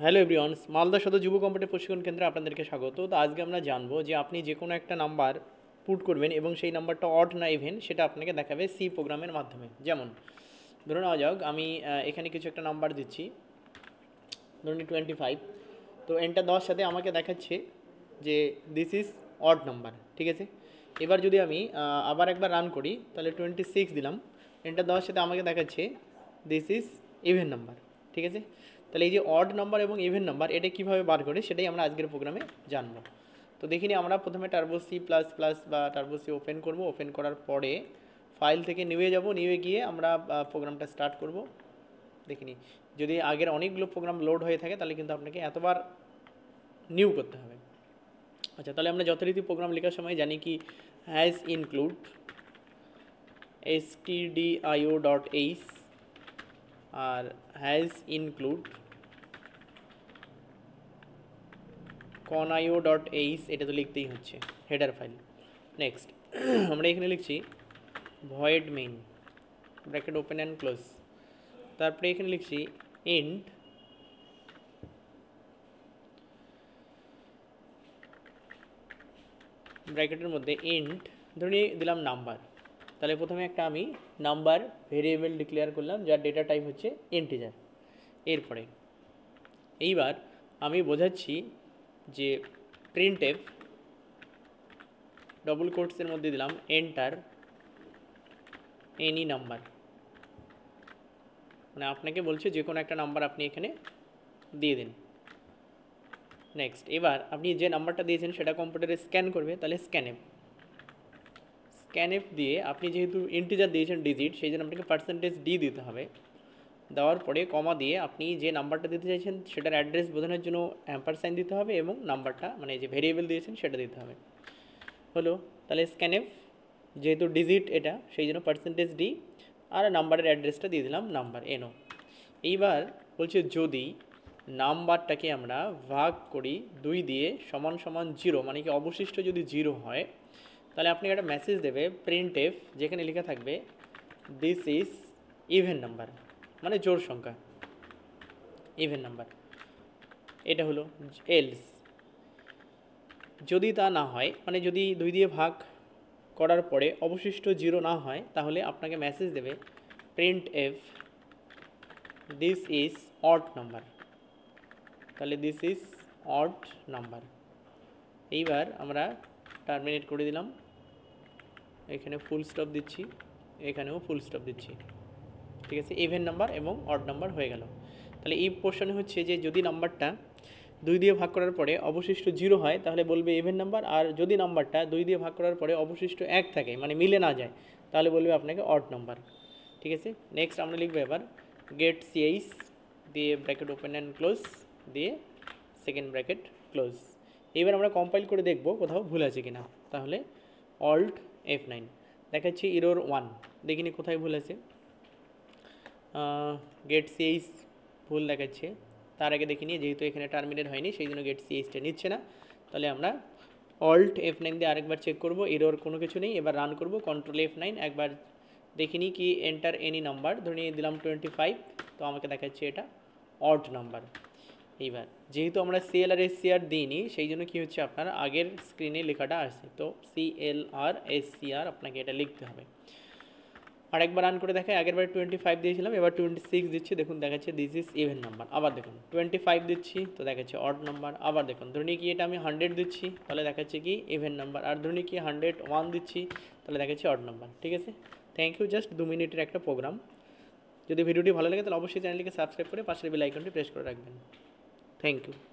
hello everyone Malda সদর যুব computer প্রশিক্ষণ কেন্দ্রে আপনাদেরকে স্বাগত তো আজকে আমরা জানবো যে আপনি যে কোনো একটা নাম্বার পুট করবেন এবং সেই নাম্বারটা অট না ইভেন সেটা আপনাকে দেখাবে সি প্রোগ্রামের মাধ্যমে যেমন ধরে নেওয়া যাক আমি এখানে কিছু একটা নাম্বার দিচ্ছি ধরুন টোয়েন্টি ফাইভ তো এনটা দশ সাথে আমাকে দেখাচ্ছে যে দিস ইজ অড নাম্বার ঠিক আছে এবার যদি আমি আবার একবার রান করি তাহলে টোয়েন্টি সিক্স দিলাম এনটা দশ সাথে আমাকে দেখাচ্ছে দিস ইজ ইভেন নাম্বার ঠিক আছে তাহলে এই যে অড নাম্বার এবং ইভেন নাম্বার এটা কীভাবে বার করে সেটাই আমরা আজকের প্রোগ্রামে জানবো তো দেখিনি আমরা প্রথমে টার্বো সি প্লাস প্লাস বা টার্বো সি ওপেন করবো ওপেন করার পরে ফাইল থেকে নিয়ে যাব নিয়ে গিয়ে আমরা প্রোগ্রামটা স্টার্ট করব দেখিনি যদি আগের অনেকগুলো প্রোগ্রাম লোড হয়ে থাকে তাহলে কিন্তু আপনাকে এতবার নিউ করতে হবে আচ্ছা তাহলে আমরা যথারীতি প্রোগ্রাম লেখার সময় জানি কি hash include S T D IO dot H আর hash include conio dot H এটা তো লিখতেই হচ্ছে হেডার ফাইল নেক্সট আমরা এখানে লিখছি void main bracket open and close তারপরে এখানে লিখছি ইন্ট ব্র্যাকেটের মধ্যে ইন্ট ধরে দিলাম নাম্বার তাহলে প্রথমে একটা আমি নাম্বার ভেরিয়েবল ডিক্লেয়ার করলাম যার ডেটা টাইপ হচ্ছে ইন্টিজার এরপরে এইবার আমি বোঝাচ্ছি যে প্রিন্টেপ ডবল কোর্সের মধ্যে দিলাম এন্টার এনি নাম্বার মানে আপনাকে বলছে যে কোনো একটা নাম্বার আপনি এখানে দিয়ে দিন নেক্সট এবার আপনি যে নাম্বারটা দিয়েছেন সেটা কম্পিউটারে স্ক্যান করবে তাহলে স্ক্যানেপ স্ক্যানেপ দিয়ে আপনি যেহেতু ইন্টিজার দিয়েছেন ডিজিট সেই জন্য আপনাকে পার্সেন্টেজ ডি দিতে হবে দেওয়ার পরে কমা দিয়ে আপনি যে নাম্বারটা দিতে চাইছেন সেটার অ্যাড্রেস বোঝানোর জন্য অ্যাম্পার সাইন দিতে হবে এবং নাম্বারটা মানে যে ভেরিয়েবল দিয়েছেন সেটা দিতে হবে হলো তাহলে স্ক্যানেফ যেহেতু ডিজিট এটা সেই জন্য পার্সেন্টেজ ডি আর নাম্বারের অ্যাড্রেসটা দিয়ে দিলাম নাম্বার এনো এইবার বলছে যদি নাম্বারটাকে আমরা ভাগ করি দুই দিয়ে সমান সমান জিরো মানে কি অবশিষ্ট যদি জিরো হয় তাহলে আপনি একটা মেসেজ দেবে প্রিন্ট এফ যেখানে লেখা থাকবে দিস ইজ ইভেন নাম্বার মানে জোর সংখ্যা ইভেন নাম্বার এটা হলো এলস যদি তা না হয় মানে যদি দুই দিয়ে ভাগ করার পরে অবশিষ্ট জিরো না হয় তাহলে আপনাকে মেসেজ দেবে print F this is odd number তাহলে দিস ইজ অট নাম্বার এইবার আমরা টার্মিনেট করে দিলাম এখানে ফুল স্টপ দিচ্ছি এখানেও ফুল স্টপ দিচ্ছি ঠিক আছে ইভেন নাম্বার এবং অড নাম্বার হয়ে গেল তাহলে এই পোর্শনে হচ্ছে যে যদি নাম্বারটা দুই দিয়ে ভাগ করার পরে অবশিষ্ট জিরো হয় তাহলে বলবে ইভেন নাম্বার আর যদি নাম্বারটা দুই দিয়ে ভাগ করার পরে অবশিষ্ট এক থাকে মানে মিলে না যায় তাহলে বলবে আপনাকে অড নাম্বার ঠিক আছে নেক্সট আমরা লিখবো এবার গেট সিএইস দিয়ে ব্র্যাকেট ওপেন অ্যান্ড ক্লোজ দিয়ে সেকেন্ড ব্র্যাকেট ক্লোজ এবার আমরা কম্পাইল করে দেখব কোথাও ভুল আছে কিনা তাহলে অল্ট এফ নাইন দেখাচ্ছি ইরোর ওয়ান দেখিনি কোথায় ভুল আছে গেট সিএইচ ভুল দেখাচ্ছে তার আগে দেখিনি যেহেতু এখানে টার্মিনেট হয়নি সেই জন্য গেট সিএইচটা নিচ্ছে না তাহলে আমরা অল্ট এফ নাইন দিয়ে আরেকবার চেক করব এরোর কোনো কিছু নেই এবার রান করব কন্ট্রোল এফ নাইন একবার দেখে নিই কি এন্টার এনি নাম্বার ধরে নিয়ে দিলাম টোয়েন্টি ফাইভ তো আমাকে দেখাচ্ছে এটা অল্ট নাম্বার এইবার যেহেতু আমরা সিএলআর এস সিআর দিইনি সেই জন্য কী হচ্ছে আপনার আগের স্ক্রিনে লেখাটা আসছে তো সিএলআর এস আর আপনাকে এটা লিখতে হবে আরেকবার রান করে আগের বার টোয়েন্টি ফাইভ দিয়েছিলাম এবার টোয়েন্টি সিক্স দিচ্ছি দেখুন দেখাচ্ছে দিস ইজ ইভেন নাম্বার আবার দেখুন টোয়েন্টি ফাইভ দিচ্ছি তো দেখাচ্ছে অড নাম্বার আবার দেখুন ধরুন কি এটা আমি হান্ড্রেড দিচ্ছি তাহলে দেখাচ্ছে কি ইভেন নাম্বার আর ধরুন কি হান্ড্রেড ওয়ান দিচ্ছি তাহলে দেখাচ্ছে অড নাম্বার ঠিক আছে থ্যাংক ইউ জাস্ট দু মিনিটের একটা প্রোগ্রাম যদি ভিডিওটি ভালো লাগে তাহলে অবশ্যই চ্যানেলটিকে সাবস্ক্রাইব করে পাশের বেল আইকনটি প্রেস করে রাখবেন থ্যাংক ইউ